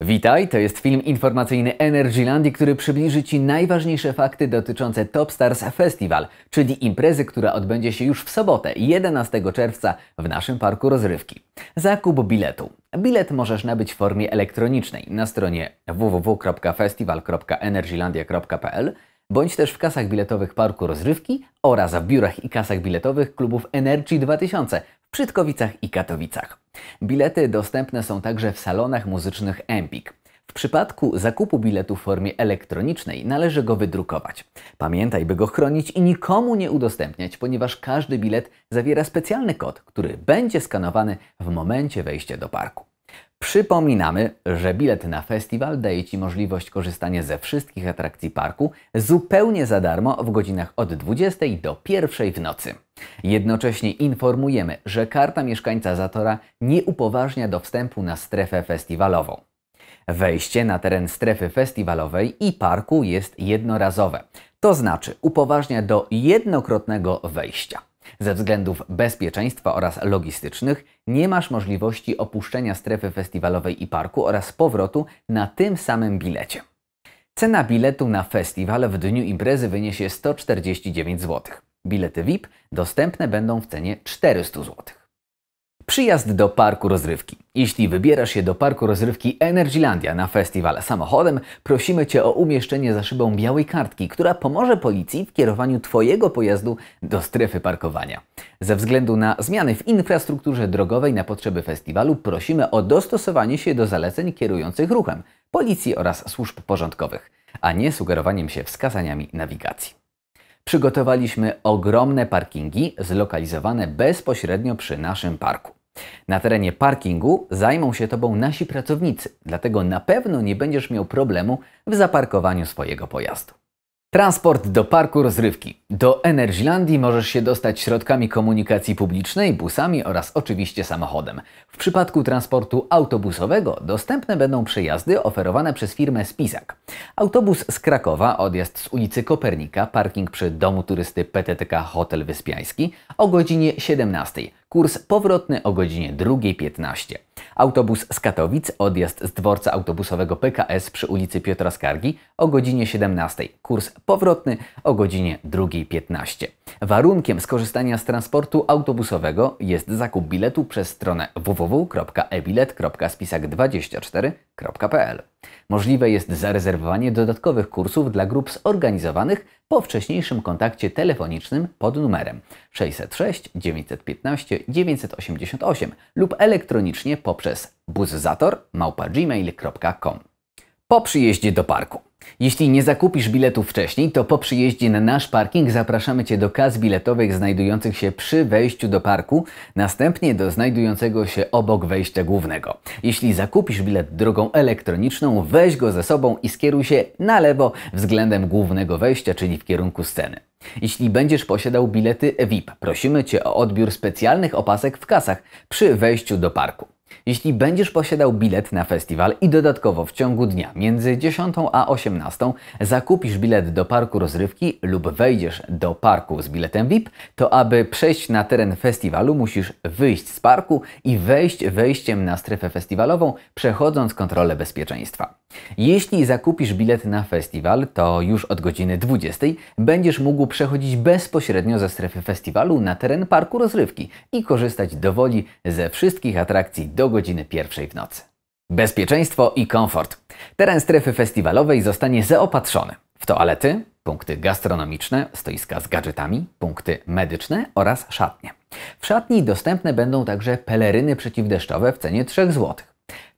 Witaj, to jest film informacyjny Energylandii, który przybliży Ci najważniejsze fakty dotyczące Top Stars Festival, czyli imprezy, która odbędzie się już w sobotę, 11 czerwca w naszym parku rozrywki. Zakup biletu. Bilet możesz nabyć w formie elektronicznej na stronie www.festival.energylandia.pl bądź też w kasach biletowych parku rozrywki oraz w biurach i kasach biletowych klubów Energy 2000 Przytkowicach i Katowicach. Bilety dostępne są także w salonach muzycznych Empik. W przypadku zakupu biletu w formie elektronicznej należy go wydrukować. Pamiętaj, by go chronić i nikomu nie udostępniać, ponieważ każdy bilet zawiera specjalny kod, który będzie skanowany w momencie wejścia do parku. Przypominamy, że bilet na festiwal daje Ci możliwość korzystania ze wszystkich atrakcji parku zupełnie za darmo w godzinach od 20 do 1 w nocy. Jednocześnie informujemy, że karta mieszkańca Zatora nie upoważnia do wstępu na strefę festiwalową. Wejście na teren strefy festiwalowej i parku jest jednorazowe, to znaczy upoważnia do jednokrotnego wejścia. Ze względów bezpieczeństwa oraz logistycznych nie masz możliwości opuszczenia strefy festiwalowej i parku oraz powrotu na tym samym bilecie. Cena biletu na festiwal w dniu imprezy wyniesie 149 zł. Bilety VIP dostępne będą w cenie 400 zł. Przyjazd do parku rozrywki. Jeśli wybierasz się do parku rozrywki Energylandia na festiwal samochodem, prosimy Cię o umieszczenie za szybą białej kartki, która pomoże policji w kierowaniu Twojego pojazdu do strefy parkowania. Ze względu na zmiany w infrastrukturze drogowej na potrzeby festiwalu prosimy o dostosowanie się do zaleceń kierujących ruchem, policji oraz służb porządkowych, a nie sugerowaniem się wskazaniami nawigacji przygotowaliśmy ogromne parkingi zlokalizowane bezpośrednio przy naszym parku. Na terenie parkingu zajmą się Tobą nasi pracownicy, dlatego na pewno nie będziesz miał problemu w zaparkowaniu swojego pojazdu. Transport do parku rozrywki. Do Energylandii możesz się dostać środkami komunikacji publicznej, busami oraz oczywiście samochodem. W przypadku transportu autobusowego dostępne będą przejazdy oferowane przez firmę Spisak. Autobus z Krakowa, odjazd z ulicy Kopernika, parking przy domu turysty PTTK Hotel Wyspiański o godzinie 17. Kurs powrotny o godzinie 2.15. Autobus z Katowic, odjazd z dworca autobusowego PKS przy ulicy Piotra Skargi o godzinie 17. Kurs powrotny o godzinie 2.15. Warunkiem skorzystania z transportu autobusowego jest zakup biletu przez stronę www.ebilet.spisak24.pl. Możliwe jest zarezerwowanie dodatkowych kursów dla grup zorganizowanych po wcześniejszym kontakcie telefonicznym pod numerem 606 915 988 lub elektronicznie poprzez buzzator@gmail.com. Po przyjeździe do parku jeśli nie zakupisz biletu wcześniej, to po przyjeździe na nasz parking zapraszamy Cię do kas biletowych znajdujących się przy wejściu do parku, następnie do znajdującego się obok wejścia głównego. Jeśli zakupisz bilet drogą elektroniczną, weź go ze sobą i skieruj się na lewo względem głównego wejścia, czyli w kierunku sceny. Jeśli będziesz posiadał bilety VIP, prosimy Cię o odbiór specjalnych opasek w kasach przy wejściu do parku. Jeśli będziesz posiadał bilet na festiwal i dodatkowo w ciągu dnia między 10 a 18 zakupisz bilet do parku rozrywki lub wejdziesz do parku z biletem VIP, to aby przejść na teren festiwalu musisz wyjść z parku i wejść wejściem na strefę festiwalową, przechodząc kontrolę bezpieczeństwa. Jeśli zakupisz bilet na festiwal, to już od godziny 20 będziesz mógł przechodzić bezpośrednio ze strefy festiwalu na teren parku rozrywki i korzystać dowoli ze wszystkich atrakcji do godziny pierwszej w nocy. Bezpieczeństwo i komfort. Teren strefy festiwalowej zostanie zaopatrzony w toalety, punkty gastronomiczne, stoiska z gadżetami, punkty medyczne oraz szatnie. W szatni dostępne będą także peleryny przeciwdeszczowe w cenie 3 zł.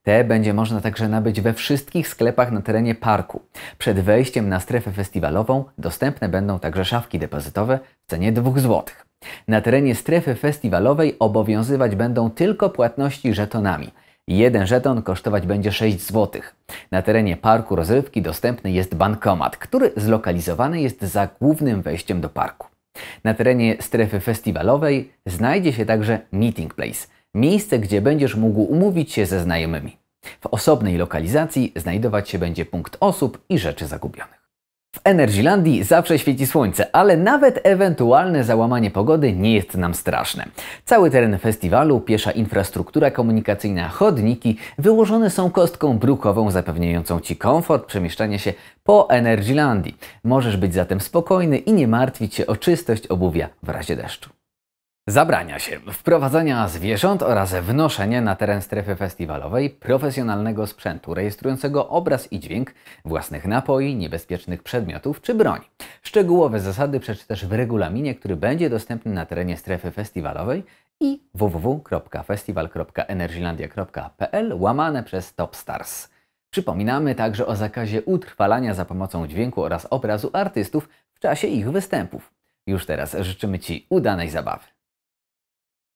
Te będzie można także nabyć we wszystkich sklepach na terenie parku. Przed wejściem na strefę festiwalową dostępne będą także szafki depozytowe w cenie 2 zł. Na terenie strefy festiwalowej obowiązywać będą tylko płatności żetonami. Jeden żeton kosztować będzie 6 zł. Na terenie parku rozrywki dostępny jest bankomat, który zlokalizowany jest za głównym wejściem do parku. Na terenie strefy festiwalowej znajdzie się także Meeting Place – miejsce, gdzie będziesz mógł umówić się ze znajomymi. W osobnej lokalizacji znajdować się będzie punkt osób i rzeczy zagubionych. W Energylandii zawsze świeci słońce, ale nawet ewentualne załamanie pogody nie jest nam straszne. Cały teren festiwalu, piesza infrastruktura komunikacyjna, chodniki wyłożone są kostką brukową zapewniającą Ci komfort przemieszczania się po Energylandii. Możesz być zatem spokojny i nie martwić się o czystość obuwia w razie deszczu. Zabrania się wprowadzania zwierząt oraz wnoszenie na teren strefy festiwalowej profesjonalnego sprzętu rejestrującego obraz i dźwięk, własnych napoi, niebezpiecznych przedmiotów czy broni. Szczegółowe zasady przeczytasz w regulaminie, który będzie dostępny na terenie strefy festiwalowej i www.festiwal.energylandia.pl łamane przez Topstars. Przypominamy także o zakazie utrwalania za pomocą dźwięku oraz obrazu artystów w czasie ich występów. Już teraz życzymy Ci udanej zabawy.